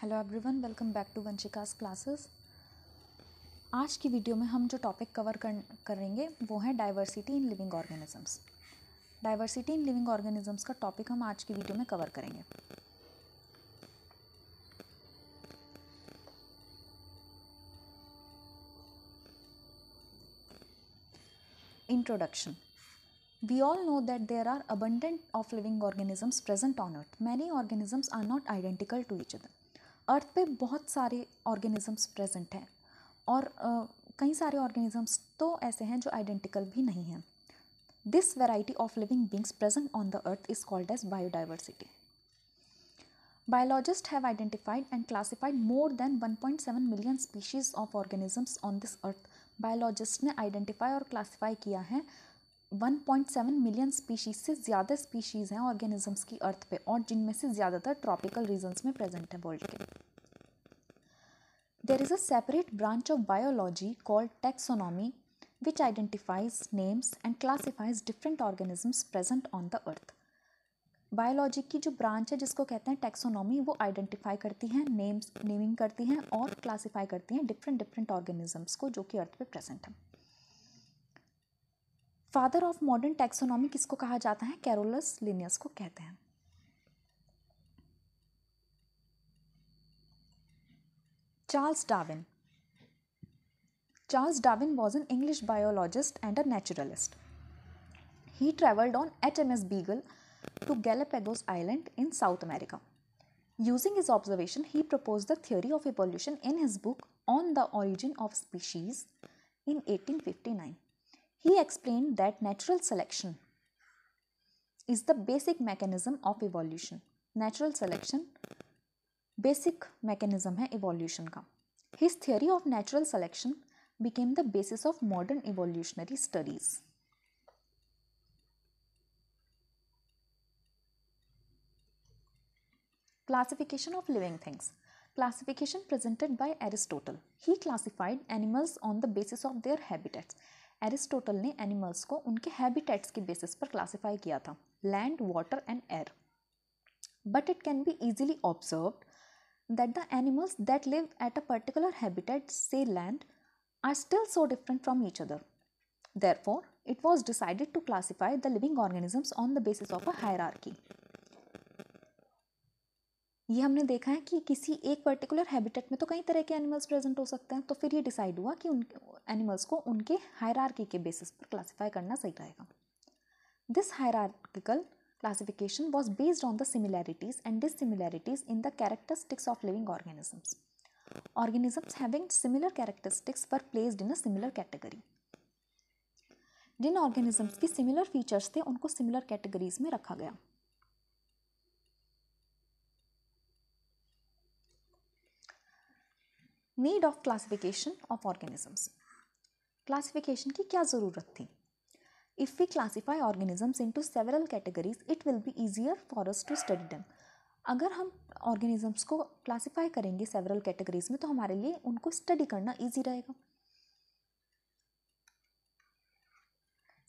Hello everyone welcome back to Vanshika's classes आज की video में हम जो टॉपिक कवर कर करेंगे वो है diversity in living organisms diversity in living organisms का टॉपिक हम आज की वीडियो में कवर करेंगे introduction we all know that there are abundant of living organisms present on earth many organisms are not identical to each other earth पे बहुत सारे organisms present हैं और कई सारे ऑर्गेनिज़म्स तो ऐसे हैं जो आइडेंटिकल भी नहीं हैं this variety of living beings present on the earth is called as biodiversity biologist have identified and classified more than 1.7 million species of organisms on this earth biologist ने आइडेंटिफाई और classify किया है 1.7 million species से ज़्यादा species हैं organisms की अर्थ पे और जिनमें से ज़्यादातर ट्रॉपिकल रीजन्स में प्रेजेंट हैं वर्ल्ड के there is a separate branch of biology called taxonomy which identifies names and classifies different organisms present on the earth biology की जो ब्रांच है जिसको कहते हैं टेक्सोनॉमी वो आइडेंटिफाई करती हैं नेम्स नेमिंग करती हैं और क्लासिफाई करती हैं डिफरेंट डिफरेंट ऑर्गेनिजम्स को जो कि अर्थ पे प्रेजेंट हैं फादर ऑफ मॉडर्न टैक्सोनॉमी किसको कहा जाता है कैरोलस लिनियस को कहते हैं Charles Darwin Charles Darwin was an English biologist and a naturalist he travelled on H M S Beagle to Galapagos island in South America using his observation he propose the theory of evolution in his book on the origin of species in eighteen fifty nine He explained that natural selection is the basic mechanism of evolution. Natural selection basic mechanism है evolution का. His theory of natural selection became the basis of modern evolutionary studies. Classification of living things. Classification presented by Aristotle. He classified animals on the basis of their habitats. Aristotle ने animals को उनके habitats के basis पर classify किया था land water and air but it can be easily observe that the animals that live at a particular habitat से land are still so different from each other there therefore it was decided to classify the living organisms on the basis of a hierarchy ये हमने देखा है कि किसी एक particular habitat में तो कई तरह के एनिमल्स प्रेजेंट हो सकते हैं तो फिर ये डिसाइड हुआ कि उन एनिमल्स को उनके हायरार्की के बेसिस पर क्लासिफाई करना सही रहेगा this hierarchical classification was based on the similarities and dissimilarities in the characteristics of living organisms organisms having similar characteristics were placed in a similar category जिन ऑर्गेनिजम्स की similar features थे उनको similar categories में रखा गया need of classification of organisms classification की क्या ज़रूरत थी if we classify organisms into several categories it will be easier for us to study them अगर हम ऑर्गेनिजम्स को क्लासीफाई करेंगे सेवरल कैटेगरीज में तो हमारे लिए उनको स्टडी करना ईजी रहेगा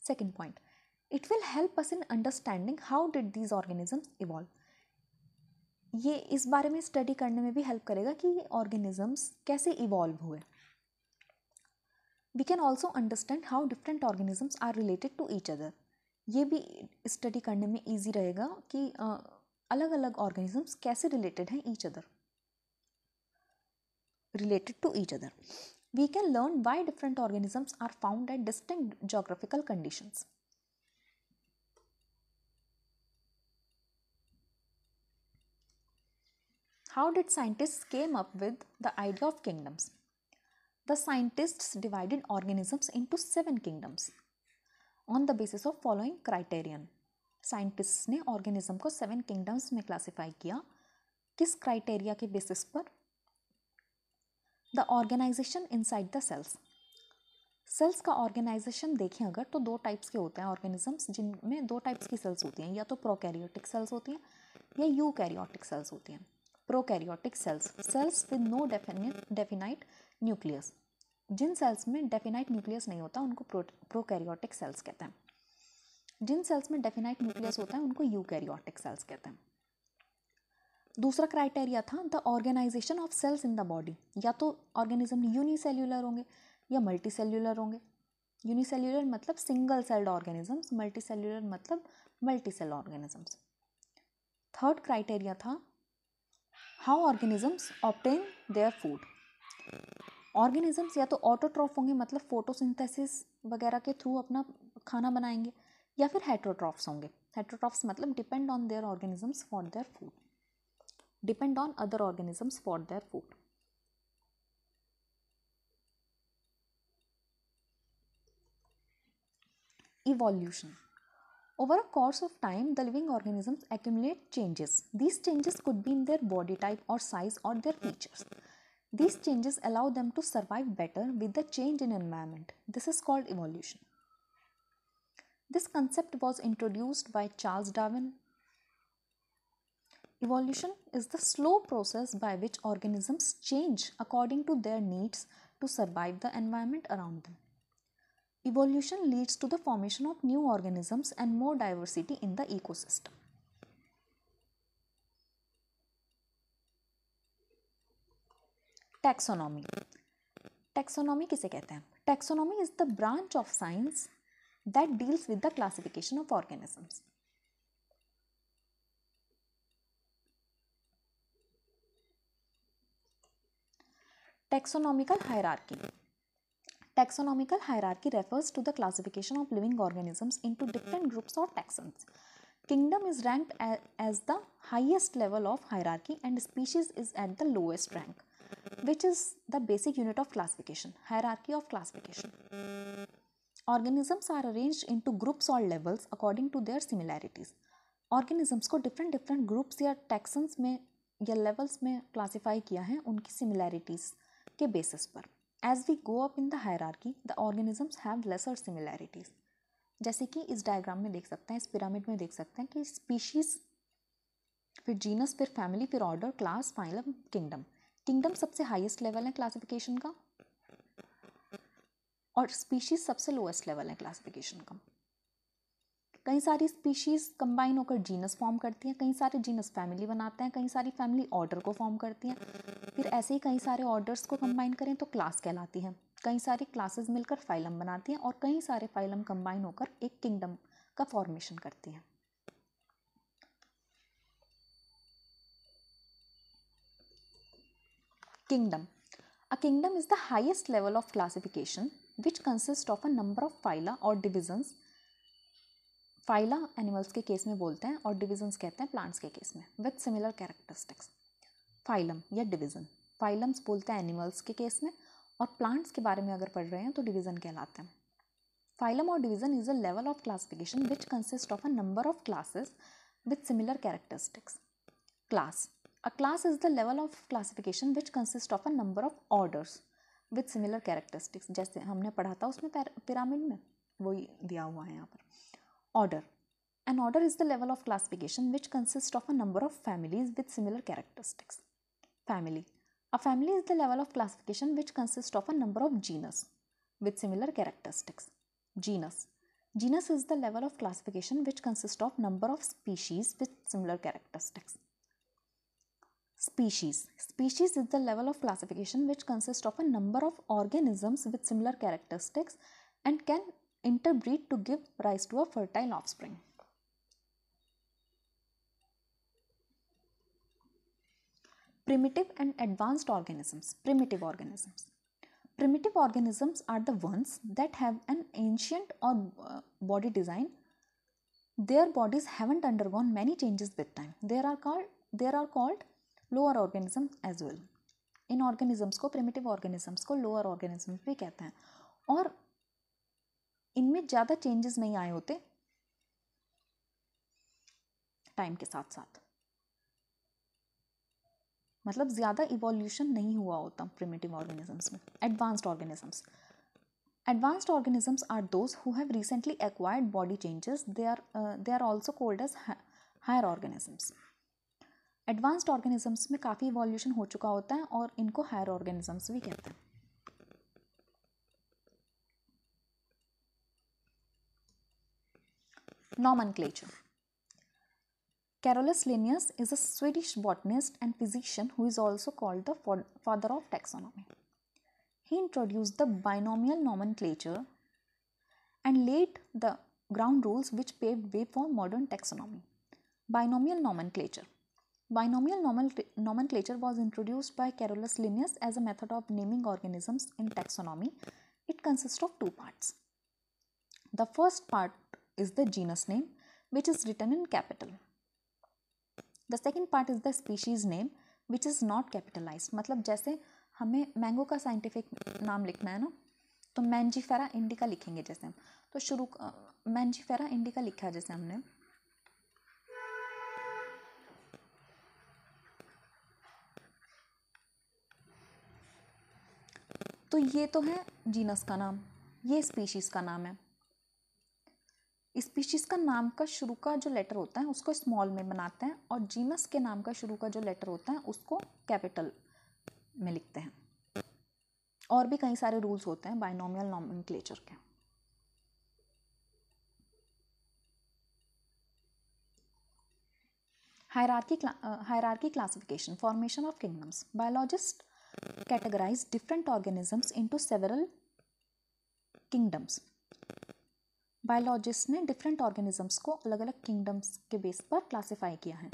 second point it will help us in understanding how did these organisms evolve ये इस बारे में स्टडी करने में भी हेल्प करेगा कि ये ऑर्गेनिजम्स कैसे इवॉल्व हुए we can also understand how different organisms are related to each other ये भी स्टडी करने में ईजी रहेगा कि अलग अलग ऑर्गेनिजम्स कैसे रिलेटेड हैं each other related to each other we can learn why different organisms are found at distinct geographical conditions How did scientists came up with the idea of kingdoms? The scientists divided organisms into seven kingdoms on the basis of following criterion. Scientist ने organism को seven kingdoms में classify किया किस criteria के basis पर the organisation inside the cells cells का organisation देखें अगर तो दो टाइप्स के होते हैं ऑर्गेनिजम्स जिनमें दो टाइप्स की सेल्स होती हैं या तो प्रोकैरियोटिक सेल्स होती हैं या यूकैरियोटिक सेल्स होती हैं prokaryotic cells cells with no definite nucleus जिन सेल्स में डेफिनाइट न्यूक्लियस नहीं होता उनको प्रोकैरियोटिक सेल्स कहते हैं जिन सेल्स में डेफिनाइट न्यूक्लियस होता है उनको यूकैरियोटिक सेल्स कहते हैं दूसरा क्राइटेरिया था the organisation of cells in the body या तो ऑर्गेनिज्म यूनिसेल्यूलर होंगे या मल्टी सेल्यूलर होंगे यूनिसेल्यूलर मतलब single celled organisms multicellular मतलब multi cell organisms third criteria था how organisms obtain their food organisms या तो ऑटोट्रॉफ होंगे मतलब फोटोसिंथेसिस वगैरह के थ्रू अपना खाना बनाएंगे या फिर हेट्रोट्रॉफ्स होंगे हेट्रोट्रॉफ्स मतलब depend on their organisms for their food depend on other organisms for their food evolution Over a course of time, the living organisms accumulate changes. These changes could be in their body type or size or their features. These changes allow them to survive better with the change in environment. This is called evolution. This concept was introduced by Charles Darwin. Evolution is the slow process by which organisms change according to their needs to survive the environment around them. Evolution leads to the formation of new organisms and more diversity in the ecosystem. Taxonomy. Taxonomy किसे कहते हैं Taxonomy is the branch of science that deals with the classification of organisms. Taxonomical hierarchy. Taxonomical hierarchy refers to the classification of living organisms into different groups or taxons. Kingdom is ranked as the highest level of hierarchy and species is at the lowest rank, which is the basic unit of classification, hierarchy of classification. Organisms are arranged into groups or levels according to their similarities. Organisms को different different groups या taxons में या levels में classify किया है उनकी similarities के basis पर as we go up in the hierarchy the organisms have lesser similarities जैसे कि इस डायग्राम में देख सकते हैं इस पिरामिड में देख सकते हैं कि स्पीशीज़ फिर जीनस फिर फैमिली फिर order class phylum kingdom kingdom सबसे हाईएस्ट लेवल है क्लासिफिकेशन का और स्पीशीज सबसे लोएस्ट लेवल है क्लासिफिकेशन का कई सारी स्पीशीज़ कंबाइन होकर जीनस फॉर्म करती हैं कई सारे जीनस फैमिली बनाते हैं कई सारी फैमिली ऑर्डर को फॉर्म करती हैं फिर ऐसे ही कई सारे ऑर्डर्स को कंबाइन करें तो क्लास कहलाती हैं कई सारी क्लासेस मिलकर फाइलम बनाती हैं और कई सारे फाइलम कंबाइन होकर एक किंगडम का फॉर्मेशन करती हैं kingdom a kingdom is the highest level of classification which consist of a number of phyla और डिविजन्स फाइला एनिमल्स के केस में बोलते हैं और डिविजन्स कहते हैं प्लांट्स के केस में विथ सिमिलर कैरेक्टरिस्टिक्स फाइलम या डिविज़न फाइलम्स बोलते हैं एनिमल्स के केस में और प्लांट्स के बारे में अगर पढ़ रहे हैं तो डिविज़न कहलाते हैं फाइलम और division is a level of classification which consist of a number of classes with similar characteristics class a class is the level of classification which consist of a number of orders with similar characteristics जैसे हमने पढ़ा था उसमें pyramid में वही दिया हुआ है यहाँ पर Order An order is the level of classification which consists of a number of families with similar characteristics. Family A family is the level of classification which consists of a number of genus with similar characteristics. Genus Genus is the level of classification which consists of number of species with similar characteristics. Species. Species is the level of classification which consists of a number of organisms with similar characteristics and can interbreed to give rise to a fertile offspring. Primitive and advanced organisms, primitive organisms. Primitive organisms are the ones that have an ancient or uh, body design. Their bodies haven't undergone many changes with time. They are called, they are called lower organisms as well. In organisms, को primitive organisms को lower organisms भी कहते हैं और इनमें ज़्यादा changes नहीं आए होते टाइम के साथ साथ मतलब ज़्यादा इवोल्यूशन नहीं हुआ होता प्रिमेटिव ऑर्गेनिजम्स में advanced organisms advanced organisms are those who have recently acquired body changes they are they are also called as higher organisms advanced organisms में काफ़ी इवोल्यूशन हो चुका होता है और इनको हायर ऑर्गेनिजम्स भी कहते हैं Nomenclature Carolus Linnaeus is a Swedish botanist and physician who is also called the father of taxonomy. He introduced the binomial nomenclature and laid the ground rules which paved way for modern taxonomy. Binomial nomenclature Binomial nomenclature was introduced by Carolus Linnaeus as a method of naming organisms in taxonomy. It consists of two parts. The first part is the genus name which is written in capital. The second part is the species name which is not capitalized. मतलब जैसे हमें mango का scientific नाम लिखना है ना तो Mangifera indica लिखेंगे जैसे to shuru शुरू मैंजीफेरा इंडिका लिखा जैसे हमने तो ये तो है जीनस का नाम ये स्पीशीज़ का नाम है स्पीशीज़ का नाम का शुरू का जो लेटर होता है उसको स्मॉल में बनाते हैं और जीनस के नाम का शुरू का जो लेटर होता है उसको कैपिटल में लिखते हैं और भी कई सारे रूल्स होते हैं बायनोमियल नॉम के hierarchy hierarchy classification formation of kingdoms biologist categorise different organisms into several kingdoms biologist ने डिफरेंट ऑर्गेनिजम्स को अलग अलग किंगडम्स के बेस पर क्लासिफाई किया है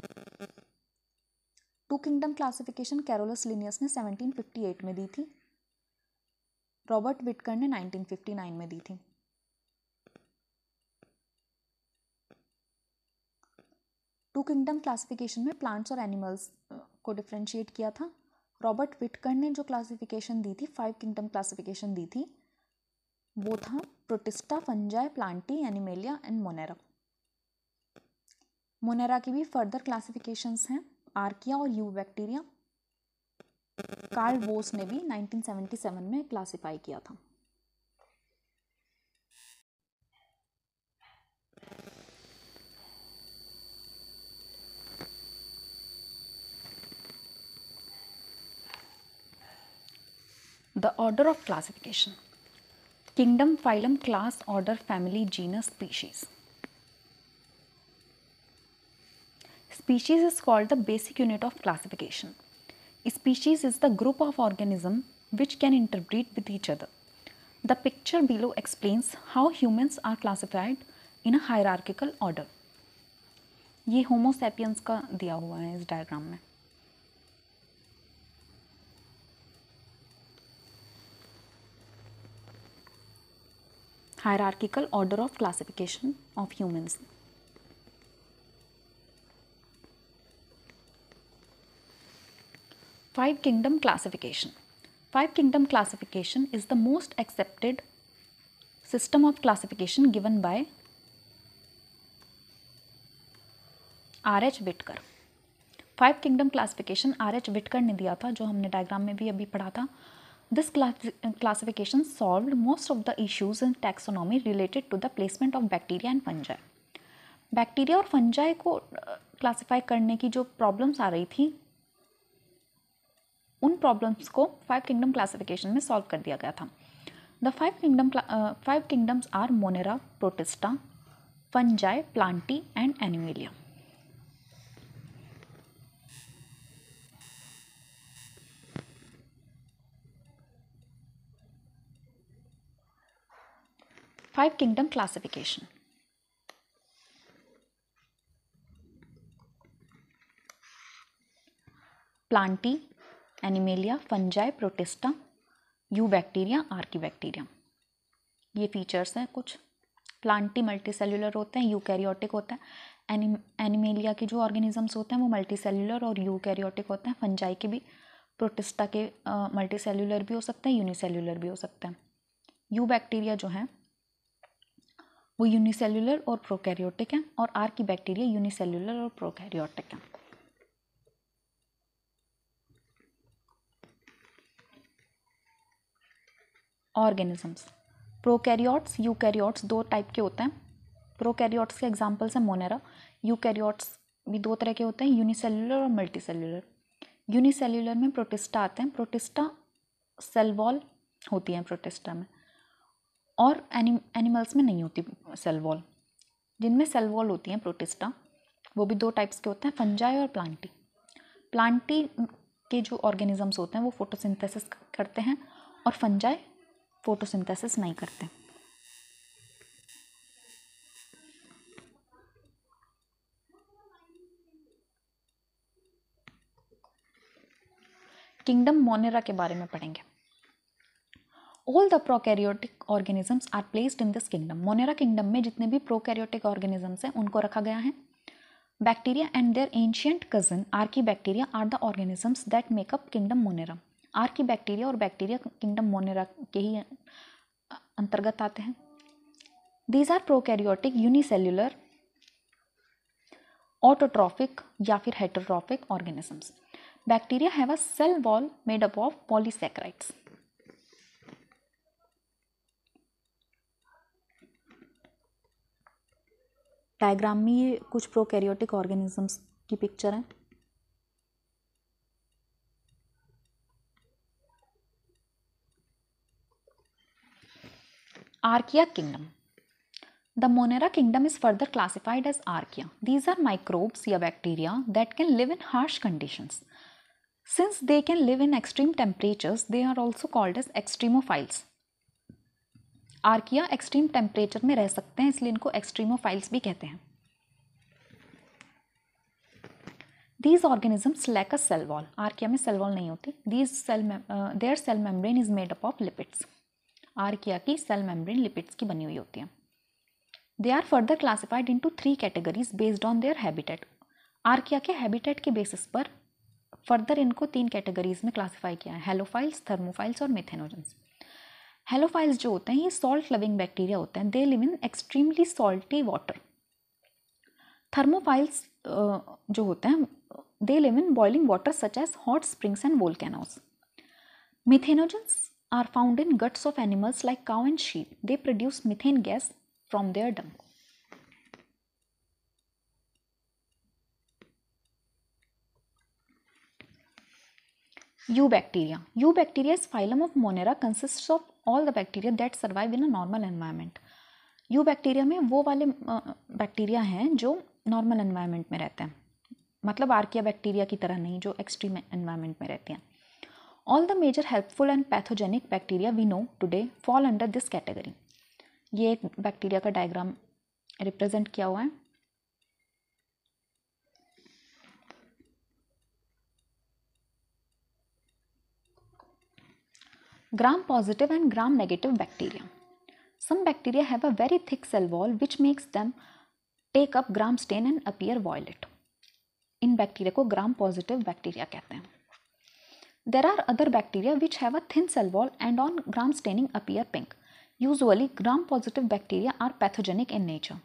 two kingdom classification Carolus Linnaeus ने 1758 में दी थी रॉबर्ट विटकर ने 1959 में दी थी टू किंगडम क्लासिफिकेशन में प्लांट्स और एनिमल्स को डिफ्रेंशिएट किया था रॉबर्ट विटकर ने जो क्लासिफिकेशन दी थी फाइव किंगडम क्लासिफिकेशन दी थी था Protista Fungi Plantae Animalia and Monera Monera की भी फर्दर क्लासिफिकेशन हैं आर्किया और यू बैक्टीरिया कार्ल बोस ने भी 1977 में क्लासिफाई किया था the order of classification kingdom phylum class order family genus species species is called the basic unit of classification species is the group of organism which can interpret with each other the picture below explains how humans are classified in a hierarchical order ये Homo sapiens का दिया हुआ है इस diagram में hierarchical order of classification of humans. Five kingdom classification. Five kingdom classification is the most accepted system of classification given by R H Whittaker five kingdom classification R H Whittaker ने दिया था जो हमने diagram में भी अभी पढ़ा था This classification solved most of the issues in taxonomy related to the placement of bacteria and fungi. Bacteria और फंजाई को uh, classify करने की जो प्रॉब्लम्स आ रही थी उन प्रॉब्लम्स को फाइव किंगडम क्लासिफिकेशन में सॉल्व कर दिया गया था the five kingdom five kingdoms are Monera Protista Fungi Plantae and Animalia five kingdom classification. Plantae, Animalia, Fungi, Protista, eubacteria are bacteria ये फीचर्स हैं कुछ प्लांटी मल्टी सेलुलर होते हैं यू कैरियोटिक होता है एनिमेलिया के जो ऑर्गेनिजम्स होते हैं वो मल्टी सेलुलर और यू कैरियोटिक होते हैं फंजाई के भी प्रोटिस्टा के मल्टी सेलुलर भी हो सकते हैं यूनिसेलुलर भी हो सकते हैं यू बैक्टीरिया जो हैं वो यूनिसेल्यूलर और प्रोकैरियोटिक हैं और आर की बैक्टीरिया यूनिसेल्युलर और प्रोकैरियोटिक हैं ऑर्गेनिजम्स प्रोकैरियोट्स यूकैरियोट्स दो टाइप के होते हैं प्रोकैरियोट्स के एग्जांपल्स हैं मोनेरा यूकैरियोट्स भी दो तरह के होते हैं यूनिसेल्युलर और सेल्युलर यूनिसेल्युलर में प्रोटिस्टा आते हैं प्रोटिस्टा सेल वॉल होती हैं प्रोटिस्टा में और एनिम एनिमल्स में नहीं होती सेल वॉल जिनमें सेल वॉल होती हैं प्रोटिस्टा वो भी दो टाइप्स के होते हैं फंजाई और प्लांटी प्लांटी के जो ऑर्गेनिजम्स होते हैं वो फोटोसिंथेसिस करते हैं और फंजाई फोटोसिंथेसिस नहीं करते किंगडम मोनेरा के बारे में पढ़ेंगे all the prokaryotic organisms are placed in this kingdom Monera kingdom में जितने भी प्रोकैरियोटिक ऑर्गेनिजम्स हैं उनको रखा गया है bacteria and their ancient cousin archaebacteria are the organisms that make up kingdom Monera archaebacteria और बैक्टीरिया किंगडम मोनेरा के ही अंतर्गत आते हैं these are prokaryotic unicellular autotrophic या फिर heterotrophic organisms bacteria have a cell wall made up of polysaccharides diagram में ये कुछ प्रोकैरियोटिक ऑर्गेनिजम्स की पिक्चर है archaea kingdom the Monera kingdom is further classified as archaea these are microbes या bacteria that can live in harsh condition since they can live in extreme temperatures they are also called as extremophiles archaea extreme temperature में रह सकते हैं इसलिए इनको extremophiles भी कहते हैं these organisms lack a cell wall archaea में सेल वॉल नहीं होती these cell their cell membrane is made up of lipids archaea की सेल मेम्ब्रेन लिपिड्स की बनी हुई होती है they are further classified to three categories based on their habitat archaea के हैबिटेट के बेसिस पर फर्दर इनको तीन कैटेगरीज में क्लासिफाई किया है हेलोफाइल्स थर्मोफाइल्स और मेथेनोजन्स हेलोफाइल्स जो होते हैं ये सॉल्ट लविंग बैक्टीरिया होते हैं they live in extremely salty water thermophiles जो होते हैं they live in boiling water such as hot springs and volcanoes methanogens are found in guts of animals like cow and sheep they produce methane gas from their dung eubacteria eubacteria is phylum of Monera consist of all the bacteria that survive in a normal environment eubacteria में वो वाले bacteria हैं जो normal environment में रहते हैं मतलब archaea bacteria की तरह नहीं जो एक्सट्रीम एनवायरनमेंट में रहती हैं all the major helpful and pathogenic bacteria we know today fall under this category ये एक बैक्टीरिया का डायग्राम रिप्रेजेंट किया हुआ है gram positive and gram negative bacteria some bacteria have a very thick cell wall which makes them take up gram stain and appear violet इन bacteria को Gram positive bacteria कहते हैं there are other bacteria which have a thin cell wall and on Gram staining appear pink usually Gram positive bacteria are pathogenic in nature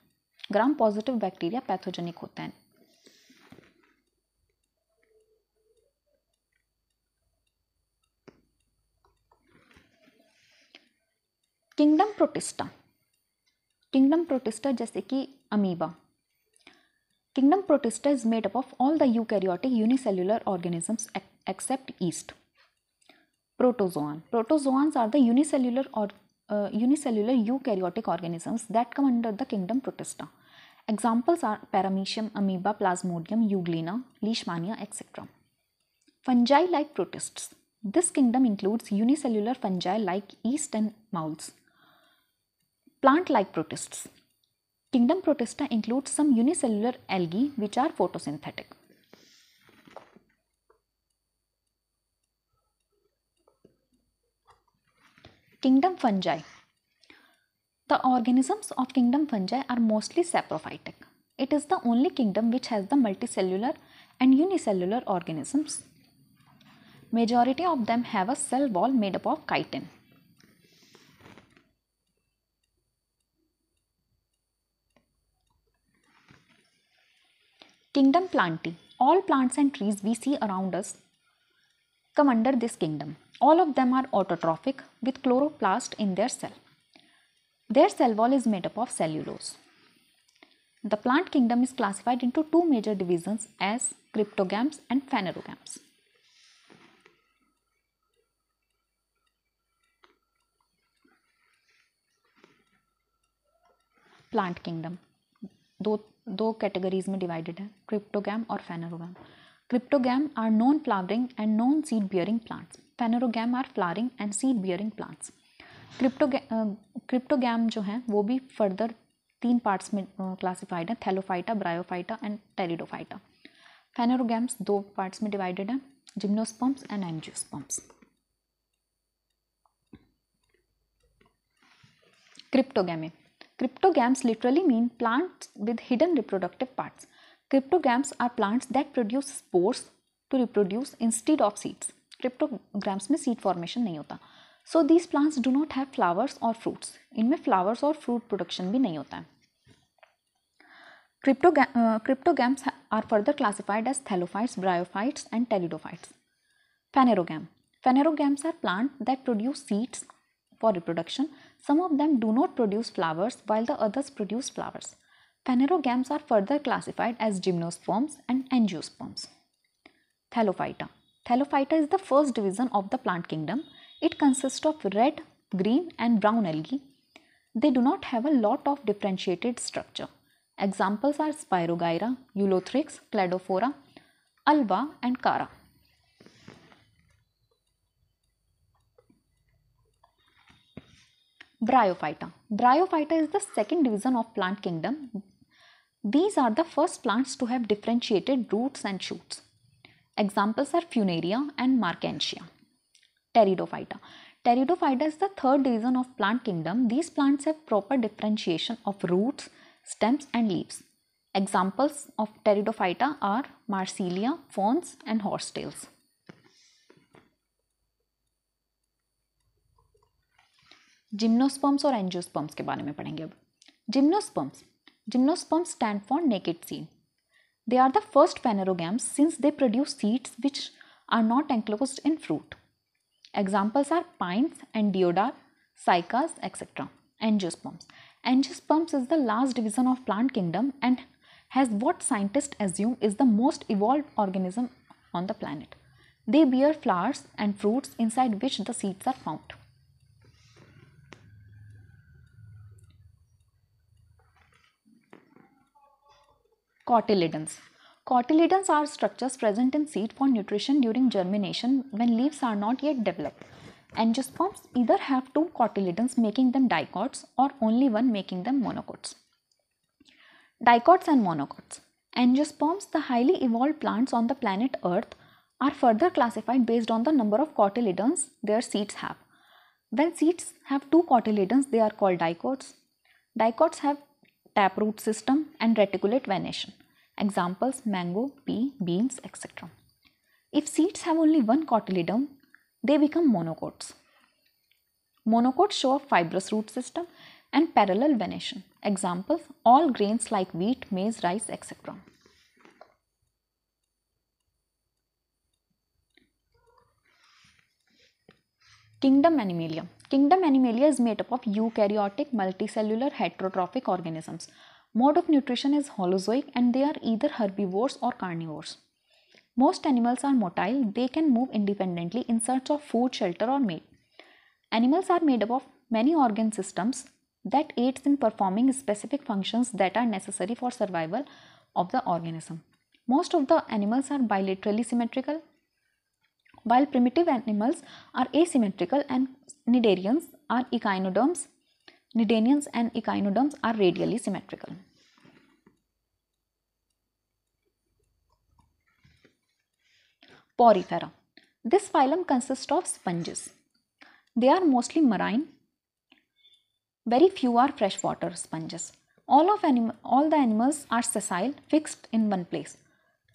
Gram positive bacteria pathogenic होते हैं kingdom Protista kingdom Protista जैसे कि amoeba kingdom Protista is made up of all the eukaryotic unicellular organisms except yeast protozoan protozoans are the unicellular और unicellular eukaryotic organisms that come under the kingdom Protista examples are paramecium amoeba plasmodium euglena leishmania etcetera fungi like protist this kingdom includes unicellular fungi like yeast and moulds Plant-like protists. Kingdom protista includes some unicellular algae which are photosynthetic. Kingdom fungi. The organisms of kingdom fungi are mostly saprophytic. It is the only kingdom which has the multicellular and unicellular organisms. Majority of them have a cell wall made up of chitin. Kingdom plantae. All plants and trees we see around us come under this kingdom. All of them are autotrophic with chloroplast in their cell. Their cell wall is made up of cellulose. The plant kingdom is classified into two major divisions as cryptogams and phanerogams. Plant kingdom. दो दो categories में divided है cryptogam और phanerogam cryptogam are non flowering and non seed bearing plants phanerogam are flowering and seed bearing plants crypto cryptogam जो है वो भी further तीन पार्ट्स में क्लासिफाइड है thallophyta bryophyta and pteridophyta phanerogams दो पार्ट्स में डिवाइडेड है gymnosperms and angiosperms cryptogams Cryptogams literally mean plants with hidden reproductive parts. Cryptogams are plants that produce spores to reproduce instead of seeds. Cryptograms में seed formation नहीं होता these plants do not have flowers or fruits. In इनमें flowers or fruit production भी नहीं होता है cryptogams are further classified as thallophytes, bryophytes and pteridophytes. Phanerogam. Phanerogams are plants that produce seeds for reproduction. Some of them do not produce flowers while the others produce flowers. Phanerogams are further classified as gymnosperms and angiosperms. Thalophyta. Thalophyta is the first division of the plant kingdom. It consists of red, green and brown algae. They do not have a lot of differentiated structure. Examples are Spirogyra, Eulothrix, Cladophora, Alba and Cara. Bryophyta. Bryophyta is the second division of plant kingdom. These are the first plants to have differentiated roots and shoots. Examples are Funaria and Marchantia. Pteridophyta. Pteridophyta is the third division of plant kingdom. These plants have proper differentiation of roots, stems and leaves. Examples of Pteridophyta are Marsilia, ferns, and Horsetails. Gymnosperms और angiosperms के बारे में पढ़ेंगे अब gymnosperms gymnosperms stand for naked seed they are the first phanerogams since they produce seeds which are not enclose in fruit examples are pines and deodar cycas etcetera angiosperms angiosperms is the last division of plant kingdom and has what scientists is the most evolve evolved on the the they bear flowers and fruits inside which the seeds are found Cotyledons. Cotyledons are structures present in seed for nutrition during germination when leaves are not yet developed. Angiosperms either have two cotyledons making them dicots or only one making them monocots. Dicots and monocots. Angiosperms, the highly evolved plants on the planet Earth, are further classified based on the number of cotyledons their seeds have. When seeds have two cotyledons, they are called dicots. Dicots have taproot system and reticulate venation. Examples mango, pea, beans, etc. If seeds have only one cotyledon, they become monocots. Monocots show a fibrous root system and parallel venation. Examples all grains like wheat, maize, rice, etc. Kingdom Animalium Kingdom Animalia is made up of eukaryotic, multicellular, heterotrophic organisms. Mode of nutrition is holozoic and they are either herbivores or carnivores. Most animals are motile, they can move independently in search of food, shelter or mate. Animals are made up of many organ systems that aids in performing specific functions that are necessary for survival of the organism. Most of the animals are bilaterally symmetrical, while primitive animals are asymmetrical and Nidarians are echinoderms. Nidarians and echinoderms are radially symmetrical. Porifera. This phylum consists of sponges. They are mostly marine. Very few are freshwater sponges. All, of all the animals are sessile, fixed in one place.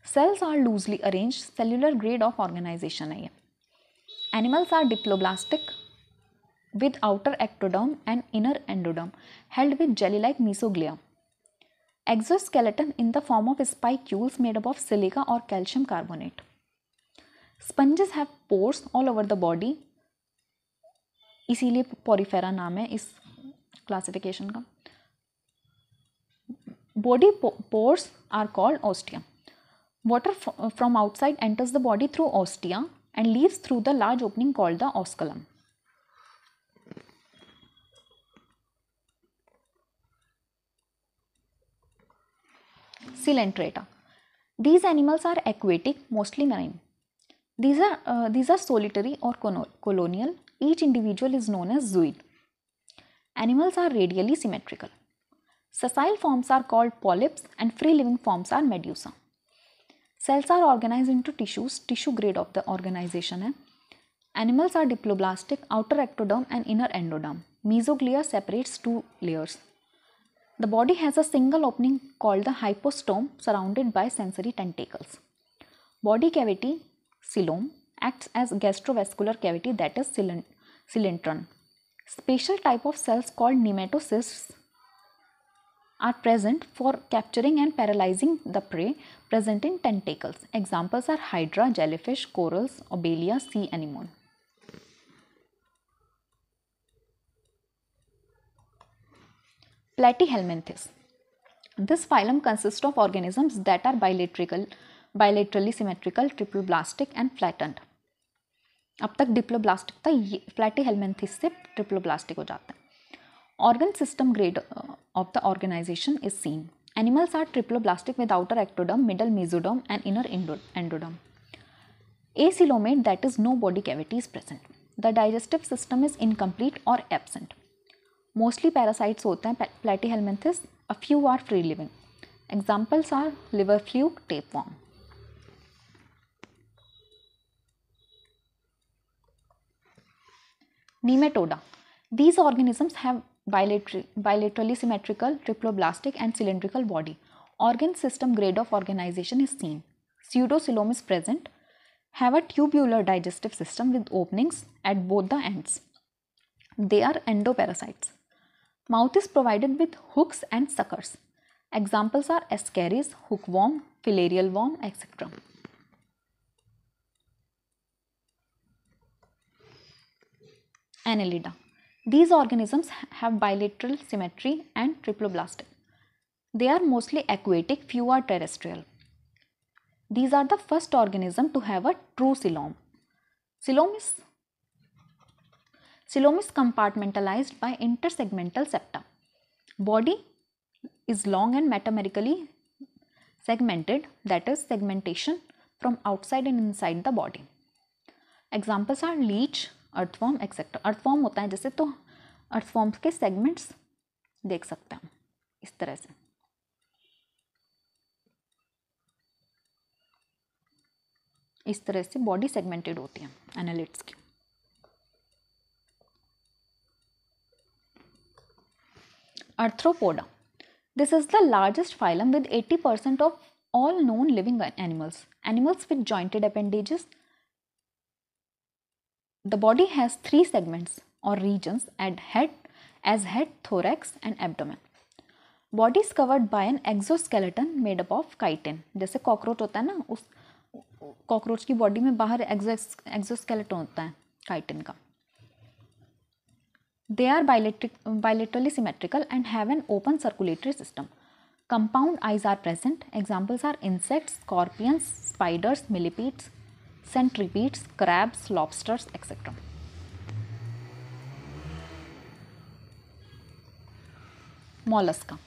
Cells are loosely arranged, cellular grade of organization Animals are diploblastic, with outer ectoderm and inner endoderm held with jelly-like mesoglia. Exoskeleton in the form of spicules made up of silica or calcium carbonate. Sponges have pores all over the body. इसीलिए Porifera नाम है इस classification का body pores are called ostia water from outside enters the body through ostia and leaves through the large opening called the osculum Coelentrata. These animals are aquatic, mostly marine. These are, uh, these are solitary or colonial. Each individual is known as zooid. Animals are radially symmetrical. Sessile forms are called polyps and free living forms are medusa. Cells are organized into tissues, tissue grade of the organization. Hai. Animals are diploblastic, outer ectoderm and inner endoderm. Mesoglia separates two layers. The body has a single opening called the hypostome surrounded by sensory tentacles. Body cavity, coelom, acts as gastrovascular cavity that is cylindron. Special type of cells called nematocysts are present for capturing and paralyzing the prey present in tentacles. Examples are hydra, jellyfish, corals, obelia, sea anemone. Platyhelminthes. This phylum consists of organisms that are bilateral, bilaterally symmetrical, triploblastic and flattened. अब तक diploblastic, था ये Platyhelminthes से triploblastic हो जाता है organ system grade of the organisation is seen animals are triploblastic with outer ectoderm middle mesoderm acelomate that is no body cavity is present. The digestive system is incomplete or absent. Mostly parasites होते हैं platyhelminthes, a few are free living. Examples are liver fluke, tapeworm. Nematoda. These organisms have bilaterally symmetrical, triploblastic and cylindrical body. Organ system grade of organization is seen. Pseudocoelom is present. Have a tubular digestive system with openings at both the ends. They are endoparasites. Mouth is provided with hooks and suckers. Examples are ascaris, hookworm, filarial worm, etc. Annelida. These organisms have bilateral symmetry and triploblastic. They are mostly aquatic, few are terrestrial. These are the first organism to have a true coelom. Coelom is Coelom is compartmentalized by intersegmental septa. Body is long and metamerically segmented that is segmentation from outside and inside the body. Examples are leech, earthworm etcetera earthworm होता है जैसे तो earthworm के segments देख सकते हैं इस तरह से इस तरह से बॉडी सेगमेंटेड होती है एनालिट्स की Arthropoda. This is the largest phylum with 80% of all known living animals. Animals with jointed appendages. The body has three segments or regions at head as head, thorax and abdomen. body is covered by an exoskeleton made up of chitin जैसे cockroach होता है ना उस cockroach की body में बाहर एक्सो exoskeleton होता है काइटिन का They are bilaterally symmetrical and have an open circulatory system. Compound eyes are present. Examples are insects, scorpions, spiders, millipedes, centipedes, crabs, lobsters, etc. Mollusca.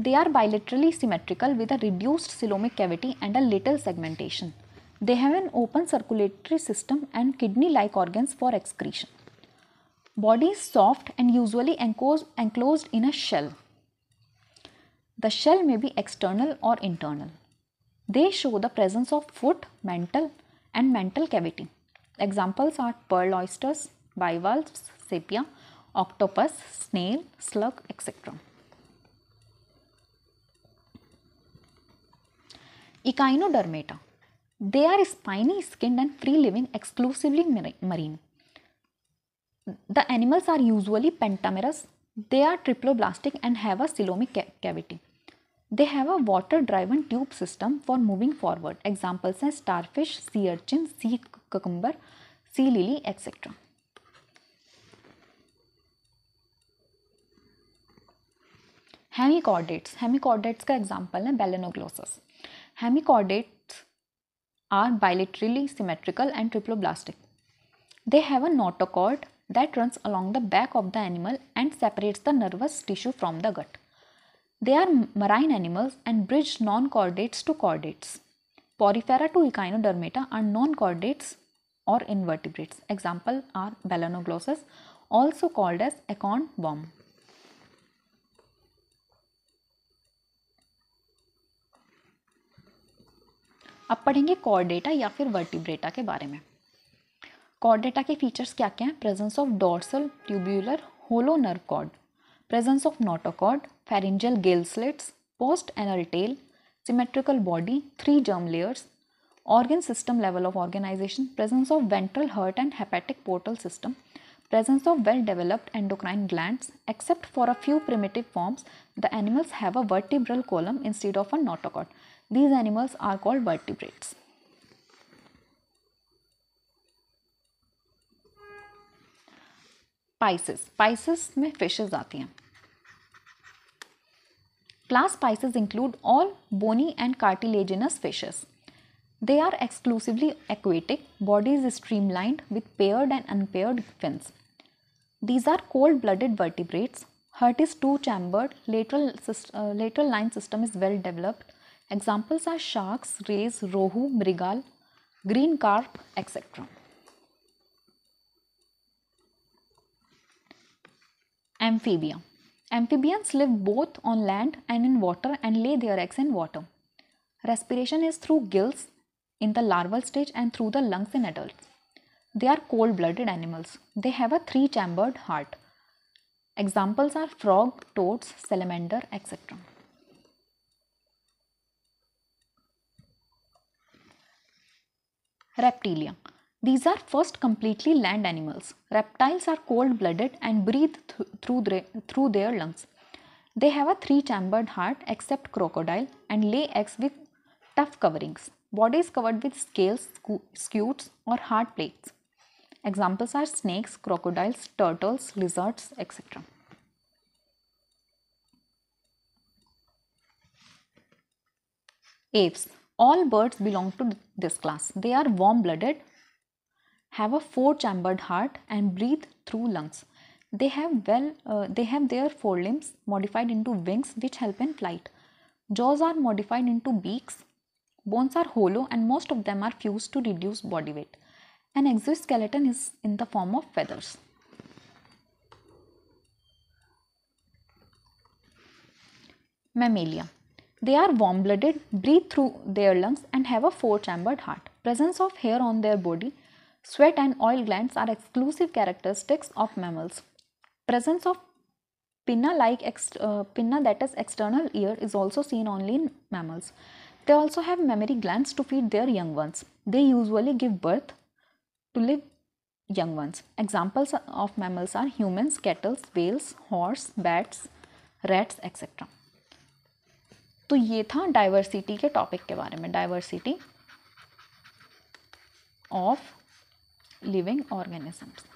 They are bilaterally symmetrical with a reduced coelomic cavity and a little segmentation. They have an open circulatory system and kidney-like organs for excretion. Body is soft and usually enclosed in a shell. The shell may be external or internal. They show the presence of foot, mantle and mantle cavity. Examples are pearl oysters, bivalves, sepia, octopus, snail, slug, etc. Echinodermata. They are spiny skinned and free living exclusively marine the animals are usually pentamerous. They are triploblastic and have a coelomic ca cavity. They have a water driven tube system for moving forward. Examples are starfish, sea urchin, sea cucumber, sea lily, etc. Hemichordates. Hemichordates' का example Balanoglossus. Hemichordates are bilaterally symmetrical and triploblastic. They have a notochord that runs along the back of the animal and separates the nervous tissue from the gut. They are marine animals and bridge non-chordates to chordates. Porifera to echinodermata are non-chordates or invertebrates. Example are balanoglossus also called as acorn worm. अब पढ़ेंगे Chordata या फिर vertebrata के बारे में Chordata के features क्या क्या हैं presence of dorsal tubular hollow nerve cord presence of notochord pharyngeal gill slits post anal tail symmetrical body three germ layers organ system level of organisation presence of ventral heart and hepatic portal system presence of well developed endocrine gland except for a few primitive forms the animals have a vertebral column instead of a notochord these animals are called vertebrates Pisces Pisces में fishes आती हैं class Pisces include all bony and cartilaginous fishes they are exclusively aquatic bodies streamlined with paired and unpaired fins these are cold blooded vertebrates heart is two chambered lateral lateral line system is well developed examples are sharks rays rohu mrigal green carp etcetera Amphibia. Amphibians live both on land and in water and lay their eggs in water. Respiration is through gills in the larval stage and through the lungs in adults. They are cold-blooded animals. They have a three-chambered heart. Examples are frog, toads, salamander, etc. Reptilia. These are first completely land animals. Reptiles are cold-blooded and breathe th through, th through their lungs. They have a three-chambered heart except crocodile and lay eggs with tough coverings. Body is covered with scales, scutes or hard plates. Examples are snakes, crocodiles, turtles, lizards, etc. Apes. All birds belong to this class. They are warm-blooded have a four chambered heart and breathe through lungs. They have well uh, they have their forelimbs modified into wings which help in flight. Jaws are modified into beaks. Bones are hollow and most of them are fused to reduce body weight. An exoskeleton is in the form of feathers. Mammalia. They are warm blooded, breathe through their lungs, and have a four chambered heart. Presence of hair on their body Sweat and oil glands are exclusive characteristics of mammals. Presence of pinna like uh, pinna that is external ear is also seen only in mammals. They also have mammary glands to feed their young ones. They usually give birth to live young ones. Examples of mammals are humans, cattle, whales, horse, bats, rats, etc. तो ये था diversity के topic के बारे में diversity of living organisms.